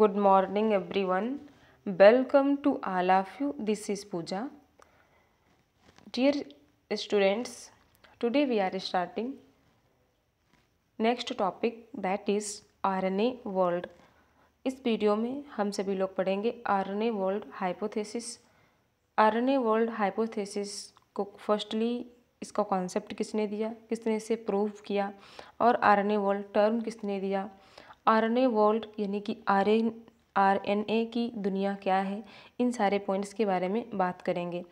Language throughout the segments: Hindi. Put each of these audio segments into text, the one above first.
good morning everyone welcome to all of you this is Pooja dear students today we are starting next topic that is R N A world इस वीडियो में हम सभी लोग पढ़ेंगे R N A world hypothesis R N A world hypothesis को फर्स्टली इसका कॉन्सेप्ट किसने दिया किसने इसे प्रूव किया और R N A world term किसने दिया आर वर्ल्ड यानी कि आर आर एन ए की दुनिया क्या है इन सारे पॉइंट्स के बारे में बात करेंगे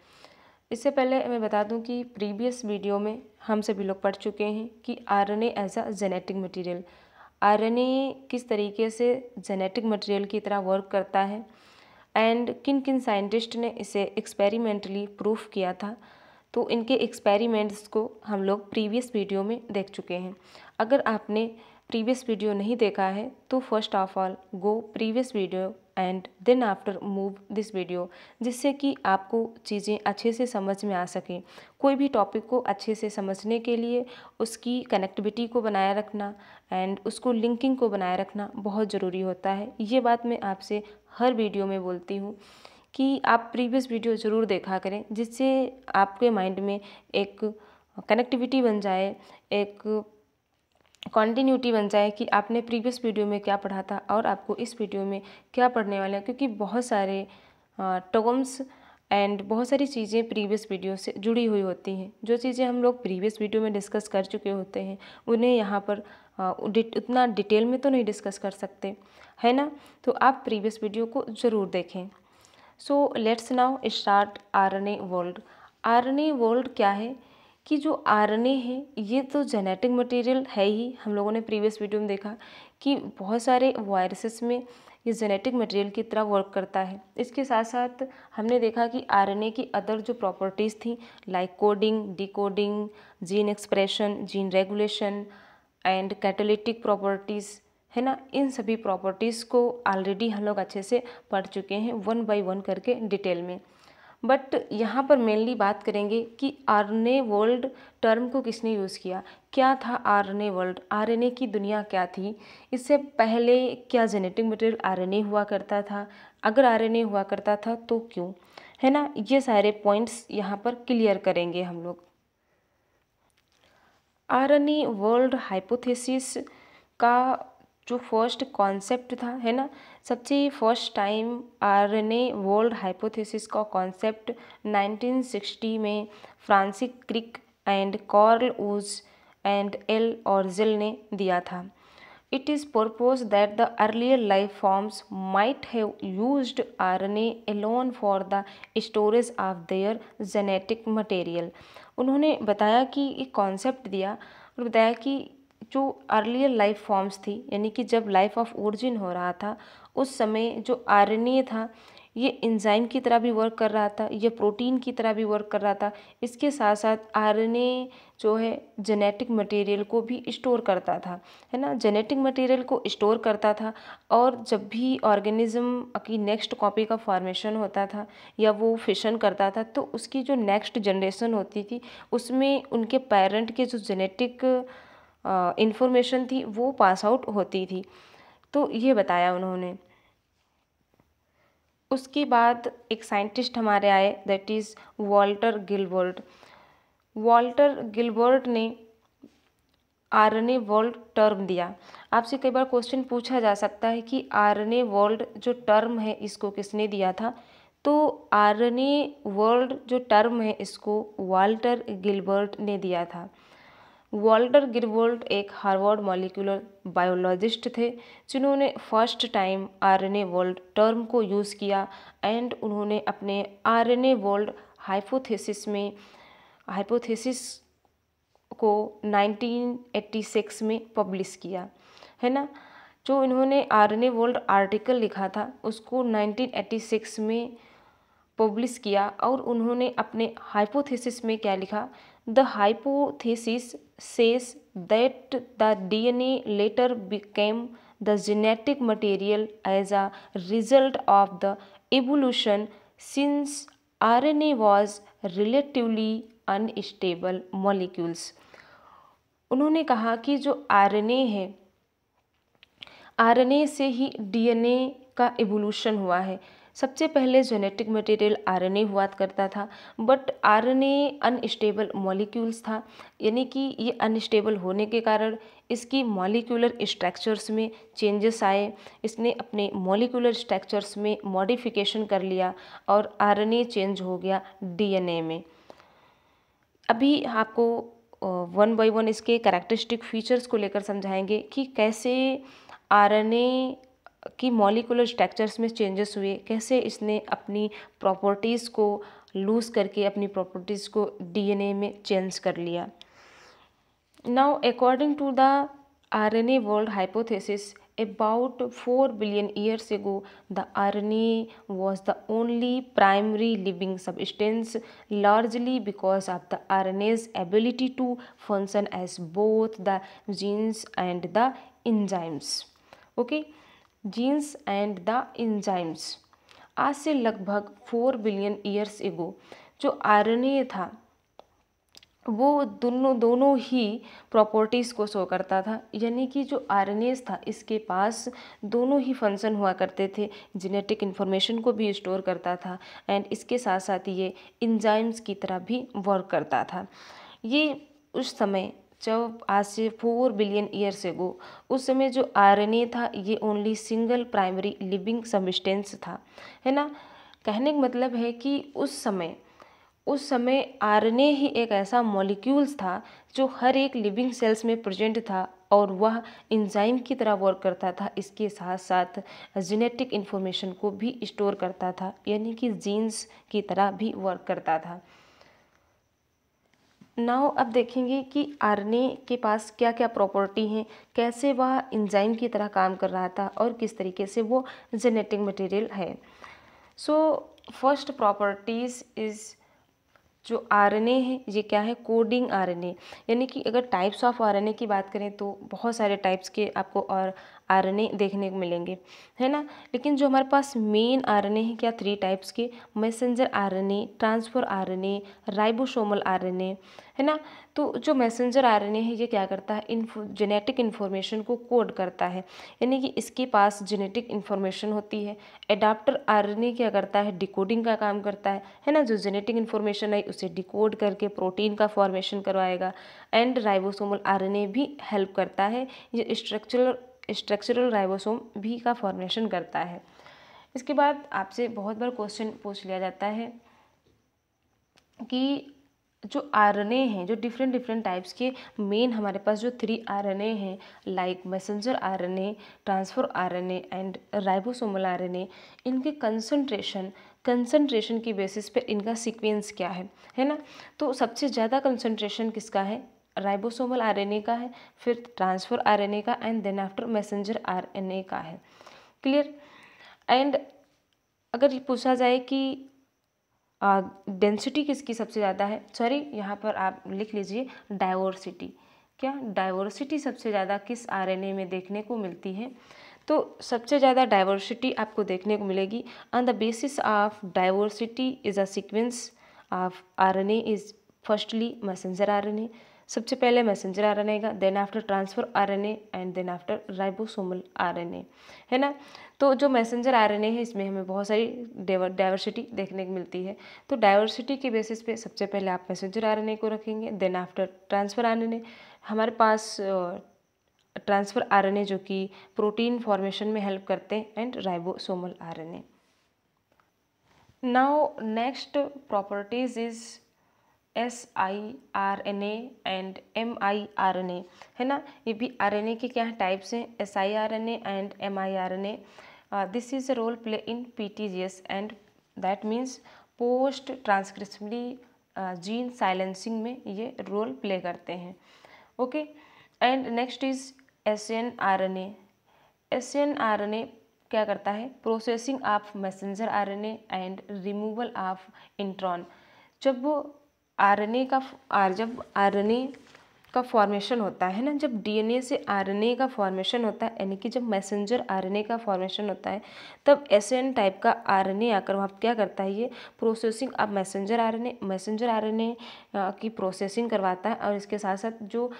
इससे पहले मैं बता दूं कि प्रीवियस वीडियो में हम सभी लोग पढ़ चुके हैं कि R N as a genetic material R N A किस तरीके से जेनेटिक मटेरियल की तरह वर्क करता है एंड किन किन साइंटिस्ट ने इसे एक्सपेरिमेंटली प्रूफ किया था तो इनके एक्सपेरिमेंट्स को हम लोग प्रीवियस वीडियो में देख चुके हैं अगर आपने प्रीवियस वीडियो नहीं देखा है तो first of all go previous video and then after move this video जिससे कि आपको चीज़ें अच्छे से समझ में आ सकें कोई भी टॉपिक को अच्छे से समझने के लिए उसकी कनेक्टिविटी को बनाए रखना एंड उसको लिंकिंग को बनाए रखना बहुत ज़रूरी होता है ये बात मैं आपसे हर वीडियो में बोलती हूँ कि आप प्रीवियस वीडियो ज़रूर देखा करें जिससे आपके माइंड में एक कनेक्टिविटी बन जाए एक कॉन्टीन्यूटी बन जाए कि आपने प्रीवियस वीडियो में क्या पढ़ा था और आपको इस वीडियो में क्या पढ़ने वाले हैं क्योंकि बहुत सारे टर्म्स एंड बहुत सारी चीज़ें प्रीवियस वीडियो से जुड़ी हुई होती हैं जो चीज़ें हम लोग प्रीवियस वीडियो में डिस्कस कर चुके होते हैं उन्हें यहाँ पर उतना डिटेल में तो नहीं डिस्कस कर सकते है ना तो आप प्रीवियस वीडियो को ज़रूर देखें so let's now start R N A world R A world क्या है कि जो ए है ये तो जेनेटिक मटेरियल है ही हम लोगों ने प्रीवियस वीडियो में देखा कि बहुत सारे वायरसेस में ये जेनेटिक मटेरियल की तरह वर्क करता है इसके साथ साथ हमने देखा कि ए की अदर जो प्रॉपर्टीज़ थी like coding decoding gene expression gene regulation and catalytic properties है ना इन सभी प्रॉपर्टीज़ को ऑलरेडी हम लोग अच्छे से पढ़ चुके हैं वन बाय वन करके डिटेल में बट यहाँ पर मेनली बात करेंगे कि R N A world term को किसने यूज़ किया क्या था R N A world R N A की दुनिया क्या थी इससे पहले क्या genetic material R N A हुआ करता था अगर आर एन ए हुआ करता था तो क्यों है ना ये सारे पॉइंट्स यहाँ पर क्लियर करेंगे हम लोग R N A world hypothesis का जो फर्स्ट कॉन्सेप्ट था है ना सबसे फर्स्ट टाइम आर ने वर्ल्ड हाइपोथेसिस का कॉन्सेप्ट 1960 में Francis Crick and Carl Woese and L और जिल ने दिया था is is that the the life forms might might use R rna alone for the storage of their genetic material उन्होंने बताया कि एक कॉन्सेप्ट दिया और बताया कि जो अर्लियर लाइफ फॉर्म्स थी यानी कि जब लाइफ ऑफ ओरिजिन हो रहा था उस समय जो आर था ये इंजाइम की तरह भी वर्क कर रहा था ये प्रोटीन की तरह भी वर्क कर रहा था इसके साथ साथ आर जो है जेनेटिक मटेरियल को भी स्टोर करता था है ना जेनेटिक मटेरियल को स्टोर करता था और जब भी ऑर्गेनिज्म की नेक्स्ट कॉपी का फॉर्मेशन होता था या वो फिशन करता था तो उसकी जो नेक्स्ट जनरेशन होती थी उसमें उनके पेरेंट के जो जेनेटिक इन्फॉर्मेशन थी वो पास आउट होती थी तो ये बताया उन्होंने उसके बाद एक साइंटिस्ट हमारे आए that is Walter Gilbert Walter Gilbert ने R N A world term दिया आपसे कई बार क्वेश्चन पूछा जा सकता है कि आर एन ए वर्ल्ड जो टर्म है इसको किसने दिया था तो आर एन ए वर्ल्ड जो टर्म है इसको वाल्टर गिलबर्ट ने दिया था वॉल्टर गिरवोल्ट एक हार्वर्ड मॉलिकुलर बायोलॉजिस्ट थे जिन्होंने first time RNA world term को यूज़ किया एंड उन्होंने अपने आरएनए वोल्ड हाइपोथेसिस में हाइपोथेसिस को 1986 में पब्लिश किया है ना जो इन्होंने आरएनए वर्ल्ड आर्टिकल लिखा था उसको 1986 में पब्लिश किया और उन्होंने अपने हाइपोथेसिस में क्या लिखा the hypothesis says that the DNA later became the genetic material as a result of the evolution since R N A was relatively unstable molecules उन्होंने कहा कि जो आर एन ए है आर एन ए से ही डी एन ए का एवोल्यूशन हुआ है सबसे पहले जेनेटिक मटेरियल आरएनए हुआ करता था बट आरएनए अनस्टेबल मॉलिक्यूल्स था यानी कि ये अनस्टेबल होने के कारण इसकी मॉलिक्यूलर स्ट्रक्चर्स में चेंजेस आए इसने अपने मॉलिक्यूलर स्ट्रक्चर्स में मॉडिफिकेशन कर लिया और आरएनए चेंज हो गया डीएनए में अभी आपको वन बाय वन इसके कैरेक्टरिस्टिक फीचर्स को लेकर समझाएंगे कि कैसे आर कि मॉलिकुलर स्ट्रक्चर्स में चेंजेस हुए कैसे इसने अपनी प्रॉपर्टीज़ को लूज करके अपनी प्रॉपर्टीज़ को डीएनए में चेंज कर लिया now according to the RNA world hypothesis about four billion years go the R N A was the only primary living substance largely because of the R N A's ability to function as both the genes and the enzymes okay genes and the enzymes आज से लगभग फोर बिलियन ईयर्स एगो जो आर था वो दोनों दोनों ही प्रॉपर्टीज़ को शो करता था यानी कि जो आर था इसके पास दोनों ही फंक्शन हुआ करते थे जेनेटिक इन्फॉर्मेशन को भी स्टोर करता था एंड इसके साथ साथ ये इंजाइम्स की तरह भी वर्क करता था ये उस समय जब आज से फोर बिलियन ईयर्स एगो उस समय जो आरएनए था ये only single primary living substance था है ना कहने का मतलब है कि उस समय उस समय आरएनए ही एक ऐसा मॉलिक्यूल्स था जो हर एक लिविंग सेल्स में प्रेजेंट था और वह इंजाइम की तरह वर्क करता था इसके साथ साथ जेनेटिक इन्फॉर्मेशन को भी स्टोर करता था यानी कि जीन्स की तरह भी वर्क करता था नाउ अब देखेंगे कि आर के पास क्या क्या प्रॉपर्टी हैं कैसे वह इंजाइम की तरह काम कर रहा था और किस तरीके से वो जेनेटिक मटेरियल है सो फर्स्ट प्रॉपर्टीज़ इज़ जो आर है ये क्या है कोडिंग आर यानी कि अगर टाइप्स ऑफ आर की बात करें तो बहुत सारे टाइप्स के आपको और आर देखने को मिलेंगे है ना लेकिन जो हमारे पास मेन आर हैं क्या थ्री टाइप्स के messenger R transfer R ribosomal R है ना तो जो मैसेंजर आर है ये क्या करता है इन जेनेटिक इन्फॉर्मेशन को कोड करता है यानी कि इसके पास जेनेटिक इन्फॉर्मेशन होती है एडाप्टर आर क्या करता है डिकोडिंग का काम करता है है ना जो जेनेटिक इन्फॉर्मेशन आई उसे डिकोड करके प्रोटीन का फॉर्मेशन करवाएगा एंड राइबोसोमल आर भी हेल्प करता है ये स्ट्रक्चरल स्ट्रक्चरल राइबोसोम भी का फॉर्मेशन करता है इसके बाद आपसे बहुत बार क्वेश्चन पूछ लिया जाता है कि जो आर हैं जो डिफरेंट डिफरेंट टाइप्स के मेन हमारे पास जो थ्री आर हैं like messenger R transfer R and ribosomal R इनके कंसनट्रेशन कंसनट्रेशन की बेसिस पे इनका सीक्वेंस क्या है है ना तो सबसे ज़्यादा कंसनट्रेशन किसका है राइबोसोमल आरएनए का है फिर ट्रांसफर आरएनए का and then after messenger RNA का है क्लियर एंड अगर ये पूछा जाए कि डेंसिटी किसकी सबसे ज़्यादा है सॉरी यहाँ पर आप लिख लीजिए डाइवर्सिटी क्या डाइवर्सिटी सबसे ज़्यादा किस आरएनए में देखने को मिलती है तो सबसे ज़्यादा डाइवर्सिटी आपको देखने को मिलेगी on the basis of diversity is a sequence of RNA is firstly messenger RNA सबसे पहले मैसेंजर आरएनए आएगा then after transfer RNA and then after ribosomal A है ना तो जो मैसेंजर ए है इसमें हमें बहुत सारी डाइवर्सिटी देखने को मिलती है तो डाइवर्सिटी के बेसिस पे सबसे पहले आप मैसेंजर ए को रखेंगे देन आफ्टर ट्रांसफर ए हमारे पास ट्रांसफर ए जो कि प्रोटीन फॉर्मेशन में हेल्प करते हैं and ribosomal A now next properties is S I R N A and M I R N A है ना ये भी आर एन ए के क्या टाइप्स हैं S I R N A and M I R N A this is a role play in P T G S and that means post transcriptionally gene silencing में ये रोल प्ले करते हैं okay and next is S N R N A S N R N A क्या करता है processing of messenger R N A and removal of intron जब वो आरएनए का आर जब आरएनए का फॉर्मेशन होता है ना जब डीएनए से आरएनए का फॉर्मेशन होता है यानी कि जब मैसेंजर आरएनए का फॉर्मेशन होता है तब एस एन टाइप का आरएनए आकर वहाँ क्या करता है ये प्रोसेसिंग अब मैसेंजर आरएनए मैसेंजर आरएनए की प्रोसेसिंग करवाता है और इसके साथ साथ जो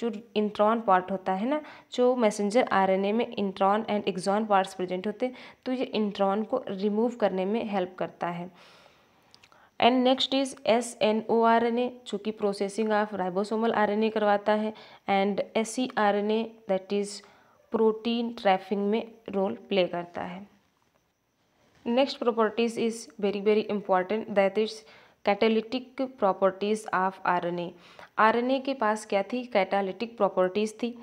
जो इंट्रॉन पार्ट होता है ना जो मैसेंजर आरएनए में intron and exon parts present होते हैं तो ये इंट्रॉन को रिमूव करने में हेल्प करता है and next is S N O R N A जो कि processing of ribosomal R N A करवाता है and S C R N A that is protein trafficking में रोल प्ले करता है next properties is very very important that is catalytic properties of R R N A N A के पास क्या थी कैटालिटिक प्रॉपर्टीज़ थी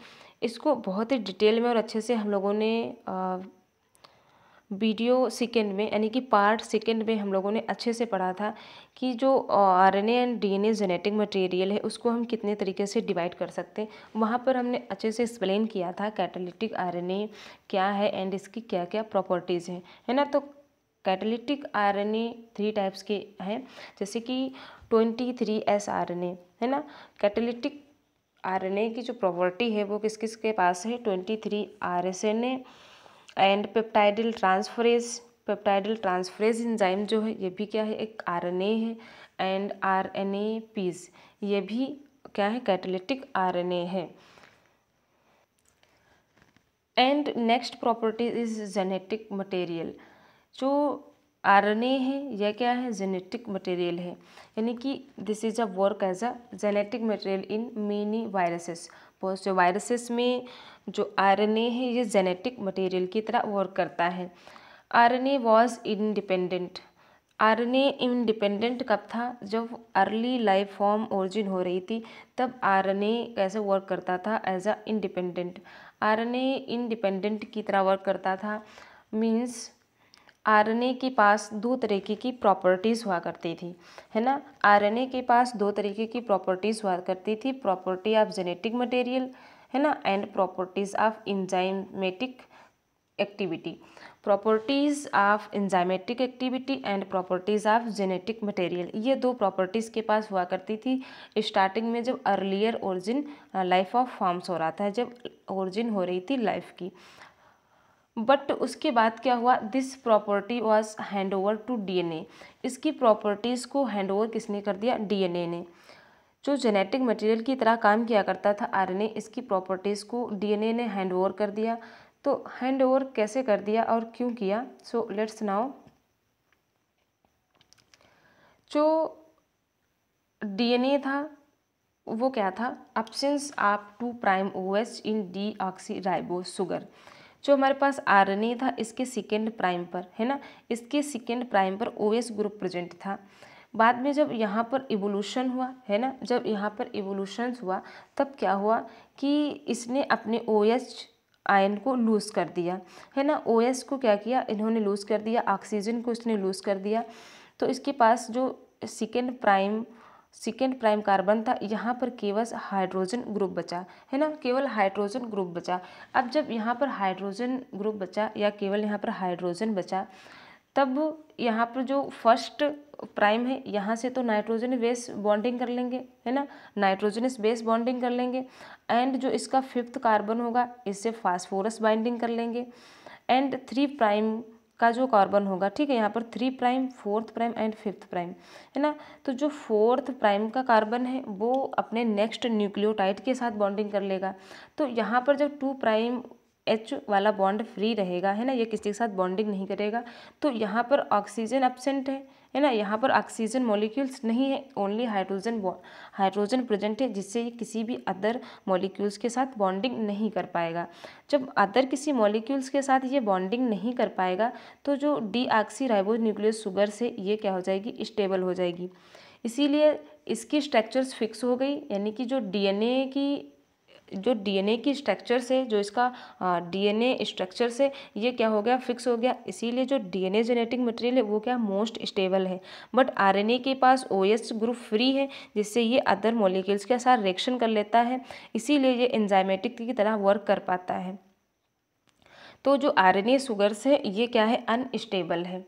इसको बहुत ही डिटेल में और अच्छे से हम लोगों ने वीडियो सेकेंड में यानी कि पार्ट सेकेंड में हम लोगों ने अच्छे से पढ़ा था कि जो R N and D N A genetic material है उसको हम कितने तरीके से डिवाइड कर सकते हैं वहाँ पर हमने अच्छे से एक्सप्लेन किया था कैटालिटिक आर एन ए क्या है एंड इसकी क्या क्या प्रॉपर्टीज़ हैं है ना तो catalytic R N A three types के हैं जैसे कि twenty three S R N A है ना कैटालिटिक ए की जो प्रॉपर्टी है वो किस किस के पास है twenty three R S N A and peptidyl transferase peptidyl transferase enzyme जो है ये भी क्या है एक आरएनए है एंड आरएनए पीज ये भी क्या है कैटलिटिक आरएनए है and next property is genetic material जो आरएनए है यह क्या है जेनेटिक मटेरियल है यानी कि this is a work as a genetic material in many viruses बहुत से वायरसेस में जो आरएनए है ये जेनेटिक मटेरियल की तरह वर्क करता है RNA was independent RNA independent कब था जब अर्ली लाइफ फॉर्म ओरिजिन हो रही थी तब आरएनए कैसे वर्क करता था as a independent RNA independent की तरह वर्क करता था मीन्स आरएनए के पास दो तरीके की प्रॉपर्टीज़ हुआ करती थी है ना आरएनए के पास दो तरीके की प्रॉपर्टीज़ हुआ करती थी प्रॉपर्टी ऑफ जेनेटिक मटेरियल है ना and properties of enzymatic activity properties of enzymatic activity and properties of genetic material ये दो प्रॉपर्टीज़ के पास हुआ करती थी स्टार्टिंग में जब earlier origin life of forms हो रहा था जब ओरिजिन हो रही थी लाइफ की बट उसके बाद क्या हुआ this property was hand over to a इसकी प्रॉपर्टीज़ को हैंड ओवर किसने कर दिया ए ने जो जेनेटिक मटेरियल की तरह काम किया करता था आरएनए इसकी प्रॉपर्टीज़ को डीएनए ने हैंड ओवर कर दिया तो हैंड ओवर कैसे कर दिया और क्यों किया सो लेट्स नाउ जो डीएनए था वो क्या था absence of two prime OH in deoxyribo sugar जो हमारे पास आर था इसके सेकेंड प्राइम पर है ना इसके सेकेंड प्राइम पर ओ ग्रुप प्रेजेंट था बाद में जब यहाँ पर इवोल्यूशन हुआ है ना जब यहाँ पर इवोल्यूशन हुआ तब क्या हुआ कि इसने अपने ओ एस आयन को लूज़ कर दिया है ना ओ एस को क्या किया इन्होंने लूज़ कर दिया ऑक्सीजन को इसने लूज़ कर दिया तो इसके पास जो second prime second prime carbon था यहाँ पर केवल हाइड्रोजन ग्रुप बचा है ना केवल हाइड्रोजन ग्रुप बचा अब जब यहाँ पर हाइड्रोजन ग्रुप बचा या केवल यहाँ पर हाइड्रोजन बचा तब यहाँ पर जो फर्स्ट प्राइम है यहाँ से तो नाइट्रोजन बेस बॉन्डिंग कर लेंगे है ना नाइट्रोजनस बेस बॉन्डिंग कर लेंगे एंड जो इसका फिफ्थ कार्बन होगा इससे फास्फोरस बाइंडिंग कर लेंगे एंड थ्री प्राइम का जो कार्बन होगा ठीक है यहाँ पर three prime fourth prime and fifth prime है ना तो जो फोर्थ प्राइम का कार्बन है वो अपने नेक्स्ट न्यूक्लियोटाइड के साथ बॉन्डिंग कर लेगा तो यहाँ पर जब टू प्राइम एच वाला बॉन्ड फ्री रहेगा है ना ये किसी के साथ बॉन्डिंग नहीं करेगा तो यहाँ पर ऑक्सीजन एबसेंट है है ना यहाँ पर ऑक्सीजन मॉलिक्यूल्स नहीं है ओनली हाइड्रोजन हाइड्रोजन प्रेजेंट है जिससे ये किसी भी अदर मॉलिक्यूल्स के साथ बॉन्डिंग नहीं कर पाएगा जब अदर किसी मॉलिक्यूल्स के साथ ये बॉन्डिंग नहीं कर पाएगा तो जो deoxyribo nucleus sugar से ये क्या हो जाएगी स्टेबल हो जाएगी इसीलिए इसकी स्ट्रक्चर्स फिक्स हो गई यानी कि जो डीएनए की जो डीएनए की स्ट्रक्चर से जो इसका डीएनए स्ट्रक्चर से ये क्या हो गया फिक्स हो गया इसीलिए जो डीएनए जेनेटिक मटेरियल है वो क्या मोस्ट स्टेबल है बट आरएनए के पास ओएस ग्रुप फ्री है जिससे ये अदर मोलिक्यूल्स के साथ रिएक्शन कर लेता है इसीलिए ये एंजाइमेटिक की तरह वर्क कर पाता है तो जो आरएनए शुगर है ये क्या है अनस्टेबल है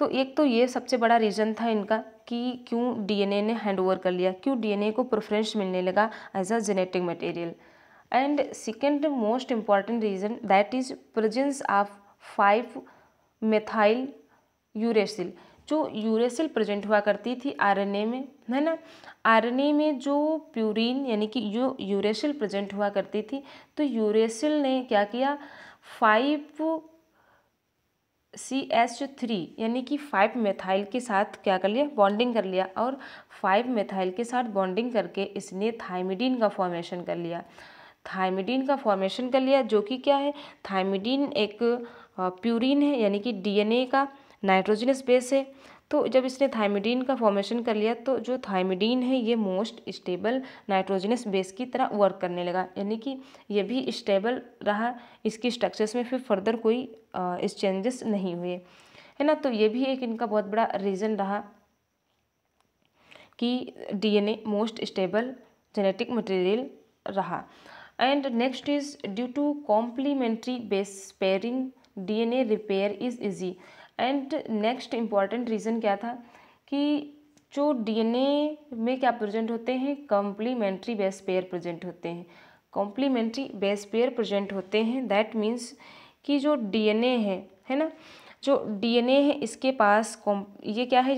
तो एक तो ये सबसे बड़ा रीज़न था इनका कि क्यों डीएनए ने हैंड ओवर कर लिया क्यों डीएनए को प्रेफरेंस मिलने लगा as a genetic material and second most important reason that is presence of five methyl uracil जो यूरेसिल प्रेजेंट हुआ करती थी आरएनए में है ना आरएनए में जो प्यूरिन यानी कि जो यूरेसिल प्रेजेंट हुआ करती थी तो यूरेसिल ने क्या किया फाइव सी एच थ्री यानी कि फाइव मेथाइल के साथ क्या कर लिया बॉन्डिंग कर लिया और फाइव मेथाइल के साथ बॉन्डिंग करके इसने थाइमिडीन का फॉर्मेशन कर लिया थाइमिडीन का फॉर्मेशन कर लिया जो कि क्या है थाइमिडीन एक प्यूरिन है यानी कि डीएनए का नाइट्रोजनस बेस है तो जब इसने थाइमिडीन का फॉर्मेशन कर लिया तो जो थाइमिडीन है ये मोस्ट स्टेबल नाइट्रोजनस बेस की तरह वर्क करने लगा यानी कि ये भी स्टेबल रहा इसकी स्ट्रक्चर्स में फिर फर्दर कोई इस चेंजेस नहीं हुए है ना तो ये भी एक इनका बहुत बड़ा रीज़न रहा कि DNA most stable genetic material रहा and next is due to complementary base pairing DNA repair is easy and next important reason क्या था कि जो डीएनए में क्या प्रेजेंट होते हैं कॉम्प्लीमेंट्री बेस पेयर प्रेजेंट होते हैं कॉम्प्लीमेंट्री बेस पेयर प्रेजेंट होते हैं दैट मीन्स कि जो डीएनए है है ना जो डीएनए है इसके पास कॉम ये क्या है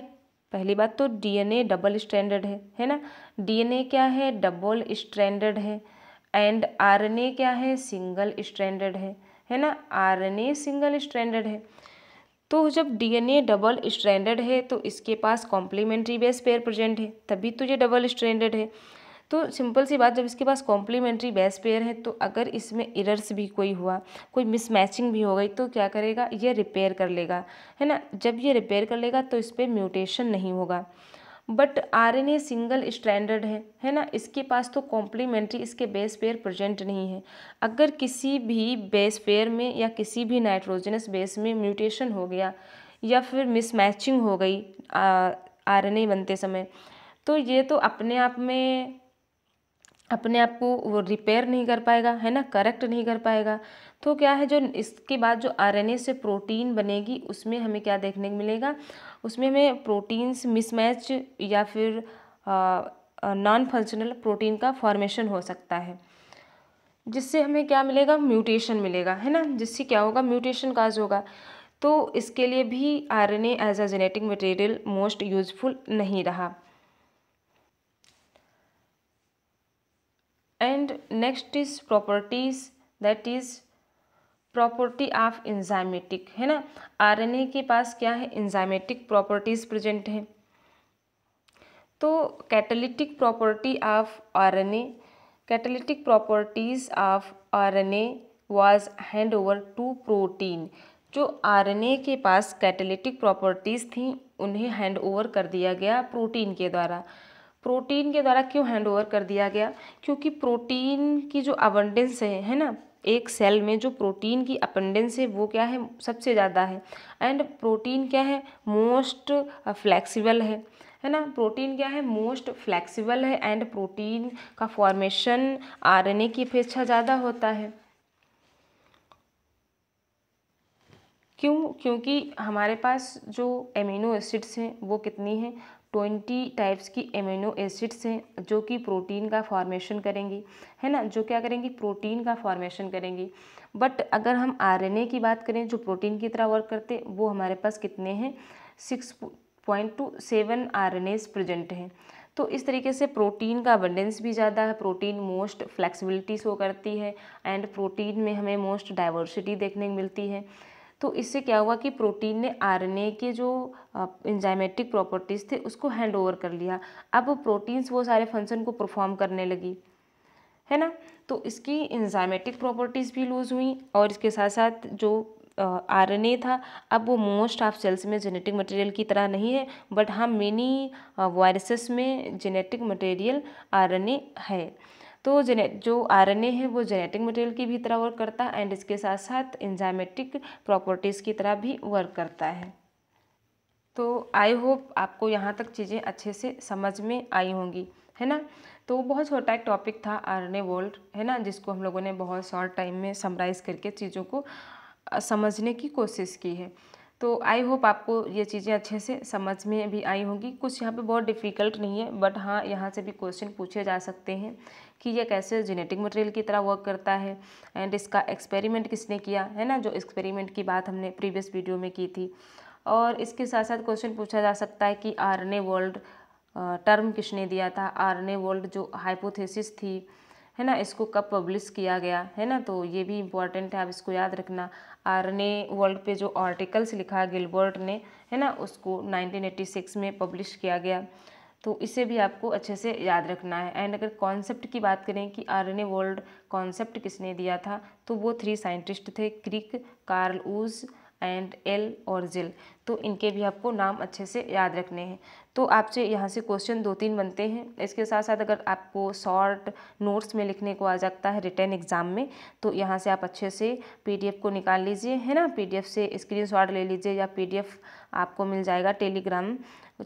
पहली बात तो डीएनए डबल स्टैंडर्ड है है ना डीएनए क्या है डबल स्टैंडर्ड है एंड आरएनए क्या है सिंगल स्टैंडर्ड है है ना आरएनए सिंगल स्टैंडर्ड है तो जब डीएनए डबल स्ट्रैंडेड है तो इसके पास कॉम्प्लीमेंट्री बेस पेयर प्रेजेंट है तभी तो ये डबल स्ट्रैंडेड है तो सिंपल सी बात जब इसके पास कॉम्प्लीमेंट्री बेस पेयर है तो अगर इसमें इरर्स भी कोई हुआ कोई मिसमैचिंग भी हो गई तो क्या करेगा ये रिपेयर कर लेगा है ना जब ये रिपेयर कर लेगा तो इस पर म्यूटेशन नहीं होगा बट आरएनए सिंगल स्टैंडर्ड है है ना इसके पास तो कॉम्प्लीमेंट्री इसके बेस पेयर प्रेजेंट नहीं है अगर किसी भी बेस पेयर में या किसी भी नाइट्रोजनस बेस में म्यूटेशन हो गया या फिर मिसमैचिंग हो गई आरएनए बनते समय तो ये तो अपने आप में अपने आप को वो रिपेयर नहीं कर पाएगा है ना करेक्ट नहीं कर पाएगा तो क्या है जो इसके बाद जो आरएनए से प्रोटीन बनेगी उसमें हमें क्या देखने को मिलेगा उसमें हमें प्रोटीन्स मिसमैच या फिर नॉन फंक्शनल प्रोटीन का फॉर्मेशन हो सकता है जिससे हमें क्या मिलेगा म्यूटेशन मिलेगा है ना जिससे क्या होगा म्यूटेशन काज होगा तो इसके लिए भी RNA as a genetic material most useful नहीं रहा and next is properties that is property of enzymatic है ना आरएनए के पास क्या है इंजाइमेटिक प्रॉपर्टीज़ प्रेजेंट हैं तो catalytic property of RNA catalytic properties of R RNA was hand over to protein जो आरएनए के पास कैटलिटिक प्रॉपर्टीज़ थी उन्हें हैंड ओवर कर दिया गया प्रोटीन के द्वारा प्रोटीन के द्वारा क्यों हैंड ओवर कर दिया गया क्योंकि प्रोटीन की जो अबंडेंस है है ना एक सेल में जो प्रोटीन की अपेंडेंस है वो क्या है सबसे ज़्यादा है एंड प्रोटीन क्या है मोस्ट फ्लैक्सीबल है है ना प्रोटीन क्या है मोस्ट फ्लैक्सीबल है एंड प्रोटीन का फॉर्मेशन आरएनए की अपेक्षा ज़्यादा होता है क्यों क्योंकि हमारे पास जो एमिनो एसिड्स हैं वो कितनी हैं ट्वेंटी टाइप्स की एमिनो एसिड्स हैं जो कि प्रोटीन का फॉर्मेशन करेंगी है ना जो क्या करेंगी प्रोटीन का फॉर्मेशन करेंगी बट अगर हम आरएनए की बात करें जो प्रोटीन की तरह वर्क करते वो हमारे पास कितने हैं six point two seven R N present हैं तो इस तरीके से प्रोटीन का अबंडेंस भी ज़्यादा है प्रोटीन मोस्ट फ्लैक्सीबिलिटी शो करती है एंड प्रोटीन में हमें मोस्ट डाइवर्सिटी देखने को मिलती है तो इससे क्या हुआ कि प्रोटीन ने आरएनए के जो इंजाइमेटिक प्रॉपर्टीज़ थे उसको हैंड ओवर कर लिया अब वो प्रोटीन्स वो सारे फंक्शन को परफॉर्म करने लगी है ना तो इसकी इंजाइमेटिक प्रॉपर्टीज़ भी लूज़ हुई और इसके साथ साथ जो आरएनए था अब वो मोस्ट ऑफ सेल्स में जेनेटिक मटेरियल की तरह नहीं है बट हाँ मेनी वायरसेस में जेनेटिक मटेरियल ए है तो जेने जो आरएनए है वो जेनेटिक मटेरियल की भी तरह वर्क करता है एंड इसके साथ साथ एंजाइमेटिक प्रॉपर्टीज़ की तरह भी वर्क करता है तो आई होप आपको यहाँ तक चीज़ें अच्छे से समझ में आई होंगी है ना तो बहुत छोटा एक टॉपिक था ए वोल्ट है ना जिसको हम लोगों ने बहुत शॉर्ट टाइम में समराइज़ करके चीज़ों को समझने की कोशिश की है तो आई होप आपको ये चीज़ें अच्छे से समझ में भी आई होंगी कुछ यहाँ पे बहुत डिफ़िकल्ट नहीं है बट हाँ यहाँ से भी क्वेश्चन पूछे जा सकते हैं कि यह कैसे जेनेटिक मटेरियल की तरह वर्क करता है एंड इसका एक्सपेरिमेंट किसने किया है ना जो एक्सपेरिमेंट की बात हमने प्रीवियस वीडियो में की थी और इसके साथ साथ क्वेश्चन पूछा जा सकता है कि आर वर्ल्ड टर्म किसने दिया था आर वर्ल्ड जो हाइपोथेसिस थी है ना इसको कब पब्लिश किया गया है ना तो ये भी इम्पॉर्टेंट है आप इसको याद रखना आरने वर्ल्ड पे जो आर्टिकल्स लिखा गिलबर्ट ने है ना उसको 1986 में पब्लिश किया गया तो इसे भी आपको अच्छे से याद रखना है एंड अगर कॉन्सेप्ट की बात करें कि आरने वर्ल्ड कॉन्सेप्ट किसने दिया था तो वो थ्री साइंटिस्ट थे Crick Carl Woese and L और जिल तो इनके भी आपको नाम अच्छे से याद रखने हैं तो आपसे यहाँ से क्वेश्चन दो तीन बनते हैं इसके साथ साथ अगर आपको शॉर्ट नोट्स में लिखने को आ जाता है रिटर्न एग्ज़ाम में तो यहाँ से आप अच्छे से पीडीएफ को निकाल लीजिए है ना पीडीएफ से शॉट ले लीजिए या पीडीएफ आपको मिल जाएगा टेलीग्राम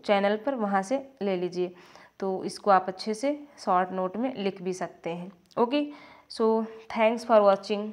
चैनल पर वहाँ से ले लीजिए तो इसको आप अच्छे से शॉर्ट नोट में लिख भी सकते हैं okay so thanks for watching